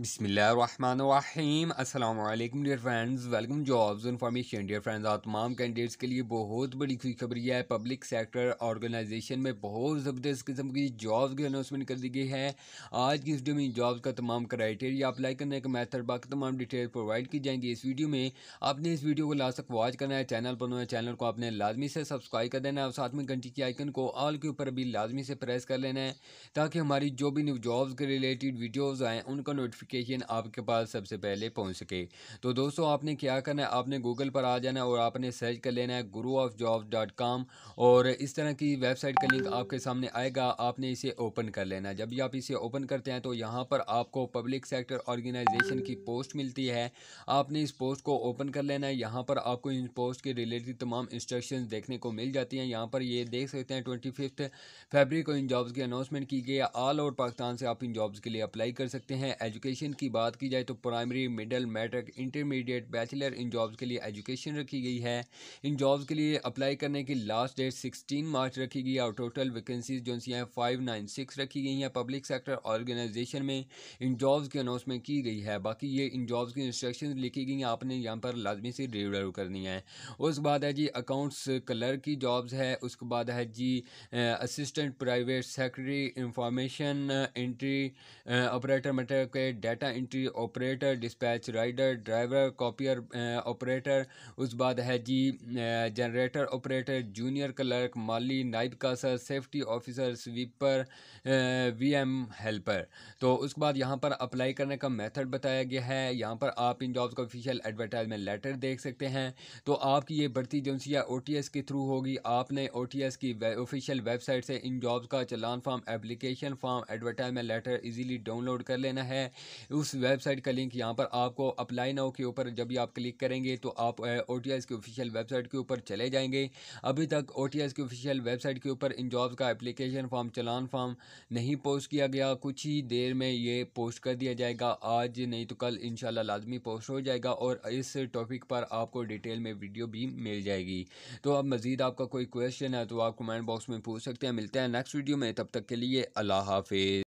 बिसमीम अल्लाम dear friends welcome jobs information dear friends आप तमाम कैंडिडेट्स के लिए बहुत बड़ी खुशखबरी है पब्लिक सेक्टर ऑर्गेनाइजेशन में बहुत ज़बरदस्त किस्म की जॉब्स की अनाउंसमेंट कर दी गई है आज की इस वीडियो में जॉब्स का तमाम क्राइटेरिया अप्लाई करने का मैथड बाकी तमाम डिटेल प्रोवाइड की जाएंगी इस वीडियो में आपने इस वीडियो को लास्ट तक वॉच करना है चैनल पर नए चैनल को आपने लाजमी से सब्सक्राइब कर देना है और साथ में घंटी के आइकन को ऑल के ऊपर भी लाजमी से प्रेस कर लेना है ताकि हमारी जो भी न्यू जॉब्स के रिलेटेड वीडियोज़ आएँ उनका नोटिफिक नोटिफिकेशन आपके पास सबसे पहले पहुंच सके तो दोस्तों आपने क्या करना है आपने गूगल पर आ जाना है और आपने सर्च कर लेना है गुरु ऑफ जॉब डॉट कॉम और इस तरह की वेबसाइट का लिंक आपके सामने आएगा आपने इसे ओपन कर लेना है जब भी आप इसे ओपन करते हैं तो यहाँ पर आपको पब्लिक सेक्टर ऑर्गेनाइजेशन की पोस्ट मिलती है आपने इस पोस्ट को ओपन कर लेना है यहाँ पर आपको इन पोस्ट के रिलेटेड तमाम इंस्ट्रक्शन देखने को मिल जाती हैं यहाँ पर ये देख सकते हैं ट्वेंटी फिफ्थ फेबरी को इन जॉब्स की अनाउंसमेंट की गई है ऑल ओवर पाकिस्तान से आप इन जॉब्स के लिए अप्लाई कर सकते हैं एजुकेशन एजुकेशन की बात की जाए तो primary middle matric intermediate bachelor इन जॉब्स के लिए एजुकेशन रखी गई है इन जॉब्स के लिए अप्लाई करने की लास्ट डेट सिक्सटीन मार्च रखी गई है और टोटल वैकेंसीज जो सी हैं फाइव नाइन सिक्स रखी गई हैं पब्लिक सेक्टर ऑर्गेनाइजेशन में इन जॉब्स की अनाउंसमेंट की गई है बाकी ये इन जॉब्स की इंस्ट्रक्शन लिखी गई हैं आपने यहाँ पर लाजमी से रिव्यू करनी है उसके बाद है जी अकाउंट्स कलर की जॉब्स है उसके बाद है जी assistant private secretary information entry operator मटर के data entry operator dispatch rider driver copier operator उस बाद है जी जनरेटर ऑपरेटर जूनियर क्लर्क माली नाइब कासर सेफ्टी ऑफिसर स्वीपर वीएम हेल्पर तो उसके बाद यहाँ पर अप्लाई करने का मेथड बताया गया है यहाँ पर आप इन जॉब्स का ऑफिशियल एडवर्टाइजमेंट लेटर देख सकते हैं तो आपकी ये भर्ती जो है ओ के थ्रू होगी आपने ओ की ऑफिशियल वे, वेबसाइट से इन जॉब्स का चलान form application form advertisement letter easily download कर लेना है उस वेबसाइट का लिंक यहाँ पर आपको अप्लाई नाउ के ऊपर जब भी आप क्लिक करेंगे तो आप ओ टी एस की ऑफिशियल वेबसाइट के ऊपर चले जाएंगे अभी तक ओ टी एस की ऑफिशियल वेबसाइट के ऊपर इन जॉब्स का एप्लीकेशन फॉर्म चलान फॉर्म नहीं पोस्ट किया गया कुछ ही देर में ये पोस्ट कर दिया जाएगा आज नहीं तो कल इन लाजमी पोस्ट हो जाएगा और इस टॉपिक पर आपको डिटेल में वीडियो भी मिल जाएगी तो अब मज़ीद आपका कोई क्वेश्चन है तो आप कमेंट बॉक्स में पूछ सकते हैं मिलते हैं नेक्स्ट वीडियो में तब तक के लिए अल्लाह हाफिज़